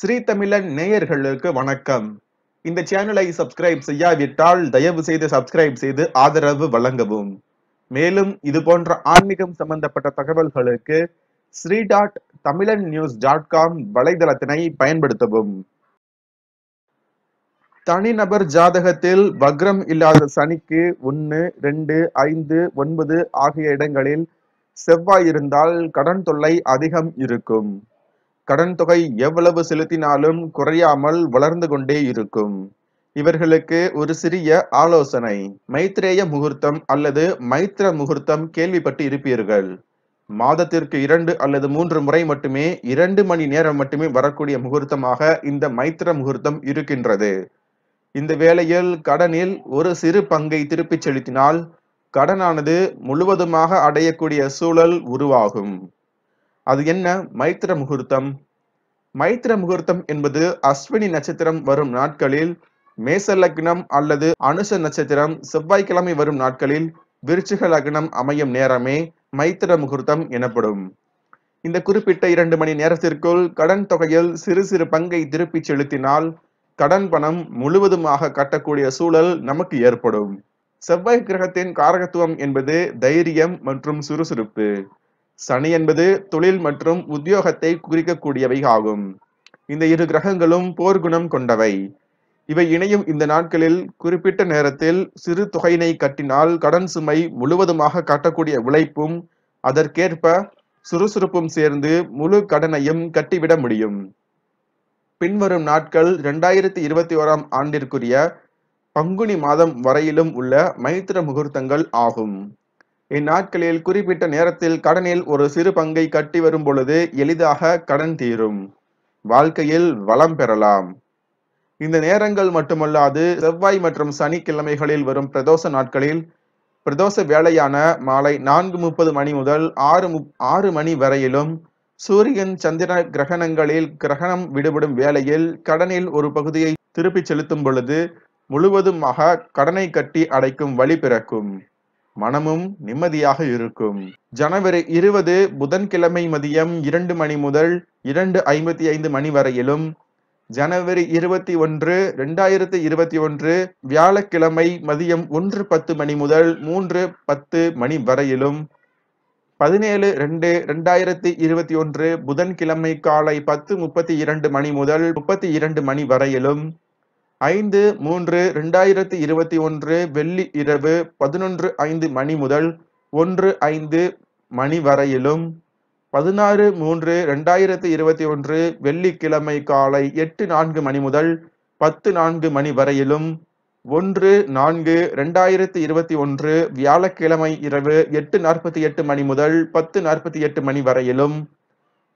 ஸ்ரீ தமிழன் நேயர்களுக்கு வணக்கம் இந்த சேனலை சப்ஸ்கிரைப் செய்யாவிட்டால் தயவு செய்து சப்ஸ்கிரைப் செய்து ஆதரவு வழங்கவும் மேலும் இது போன்ற ஆன்மீகம் சம்பந்தப்பட்ட தகவல்களுக்கு Sri dot Tamilan news dot com வலைதளத்தினை பயன்படுத்தவும் தனிநபர் ஜாதகத்தில் வக்ரம் இல்லாத சனிக்கு ஒன்று ரெண்டு ஐந்து ஒன்பது ஆகிய இடங்களில் செவ்வாய் இருந்தால் கடன் தொல்லை அதிகம் இருக்கும் கடன் தொகை எவ்வளவு செலுத்தினாலும் குறையாமல் வளர்ந்து கொண்டே இருக்கும் இவர்களுக்கு ஒரு சிறிய ஆலோசனை மைத்ரேய முகூர்த்தம் அல்லது மைத்ர முகூர்த்தம் கேள்விப்பட்டு இருப்பீர்கள் மாதத்திற்கு இரண்டு அல்லது மூன்று முறை மட்டுமே இரண்டு மணி நேரம் மட்டுமே வரக்கூடிய முகூர்த்தமாக இந்த மைத்ர முகூர்த்தம் இருக்கின்றது இந்த வேளையில் கடனில் ஒரு சிறு பங்கை திருப்பிச் செலுத்தினால் கடனானது முழுவதுமாக அடையக்கூடிய சூழல் உருவாகும் அது என்ன மைத்திர முகூர்த்தம் மைத்திர முகூர்த்தம் என்பது அஸ்வினி நட்சத்திரம் வரும் நாட்களில் மேச லக்னம் அல்லது அனுஷ நட்சத்திரம் செவ்வாய்க்கிழமை வரும் நாட்களில் விருச்சிக லக்னம் அமையும் நேரமே மைத்திர முகூர்த்தம் எனப்படும் இந்த குறிப்பிட்ட இரண்டு மணி நேரத்திற்குள் கடன் தொகையில் சிறு சிறு பங்கை திருப்பிச் செலுத்தினால் கடன் பணம் முழுவதுமாக கட்டக்கூடிய சூழல் நமக்கு ஏற்படும் செவ்வாய் கிரகத்தின் காரகத்துவம் என்பது தைரியம் மற்றும் சுறுசுறுப்பு சனி என்பது தொழில் மற்றும் உத்தியோகத்தை குறிக்கக்கூடியவை ஆகும் இந்த இரு கிரகங்களும் போர்க்குணம் கொண்டவை இவை இணையும் இந்த நாட்களில் குறிப்பிட்ட நேரத்தில் சிறு தொகையினை கட்டினால் கடன் சுமை முழுவதுமாக காட்டக்கூடிய உழைப்பும் அதற்கேற்ப சுறுசுறுப்பும் சேர்ந்து முழு கடனையும் கட்டிவிட முடியும் பின்வரும் நாட்கள் இரண்டாயிரத்தி இருபத்தி ஓராம் ஆண்டிற்குரிய பங்குனி மாதம் வரையிலும் உள்ள மைத்திர முகூர்த்தங்கள் ஆகும் இந்நாட்களில் குறிப்பிட்ட நேரத்தில் கடனில் ஒரு சிறு பங்கை கட்டி வரும் பொழுது எளிதாக கடன் தீரும் வாழ்க்கையில் வளம் பெறலாம் இந்த நேரங்கள் மட்டுமல்லாது செவ்வாய் மற்றும் சனிக்கிழமைகளில் வரும் பிரதோஷ நாட்களில் பிரதோஷ வேளையான மாலை நான்கு முப்பது மணி முதல் ஆறு ஆறு மணி வரையிலும் சூரியன் சந்திர கிரகணங்களில் கிரகணம் விடுபடும் வேளையில் கடனில் ஒரு பகுதியை திருப்பிச் செலுத்தும் பொழுது முழுவதுமாக கடனை கட்டி அடைக்கும் வழி பிறக்கும் மனமும் நிம்மதியாக இருக்கும் ஜனவரி இருபது புதன்கிழமை மதியம் இரண்டு மணி முதல் இரண்டு ஐம்பத்தி ஐந்து மணி வரையிலும் ஜனவரி இருபத்தி ஒன்று ரெண்டாயிரத்தி இருபத்தி ஒன்று வியாழக்கிழமை மதியம் ஒன்று பத்து மணி முதல் மூன்று பத்து மணி வரையிலும் பதினேழு ரெண்டு ரெண்டாயிரத்தி இருபத்தி ஒன்று புதன்கிழமை காலை பத்து முப்பத்தி இரண்டு மணி முதல் முப்பத்தி இரண்டு மணி வரையிலும் ஐந்து மூன்று ரெண்டாயிரத்தி இருபத்தி ஒன்று வெள்ளி இரவு பதினொன்று ஐந்து மணி முதல் ஒன்று ஐந்து மணி வரையிலும் பதினாறு மூன்று ரெண்டாயிரத்தி இருபத்தி ஒன்று வெள்ளிக்கிழமை காலை எட்டு நான்கு மணி முதல் பத்து நான்கு மணி வரையிலும் ஒன்று நான்கு ரெண்டாயிரத்தி இருபத்தி ஒன்று வியாழக்கிழமை இரவு எட்டு நாற்பத்தி எட்டு மணி முதல் பத்து நாற்பத்தி எட்டு மணி வரையிலும்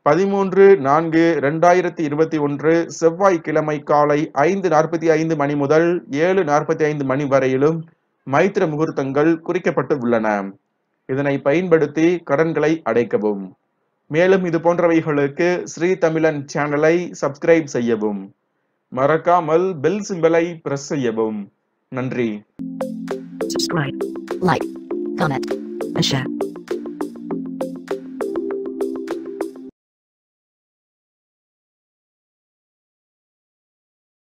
பதிமூன்று நான்கு ரெண்டாயிரத்தி இருபத்தி ஒன்று செவ்வாய்க்கிழமை காலை ஐந்து நாற்பத்தி ஐந்து மணி முதல் ஏழு நாற்பத்தி ஐந்து மணி வரையிலும் மைத்திர முகூர்த்தங்கள் குறிக்கப்பட்டு உள்ளன இதனை பயன்படுத்தி கடன்களை அடைக்கவும் மேலும் இது போன்றவைகளுக்கு ஸ்ரீ தமிழன் சேனலை சப்ஸ்கிரைப் செய்யவும் மறக்காமல் பெல் சிம்பலை பிரஸ் செய்யவும் நன்றி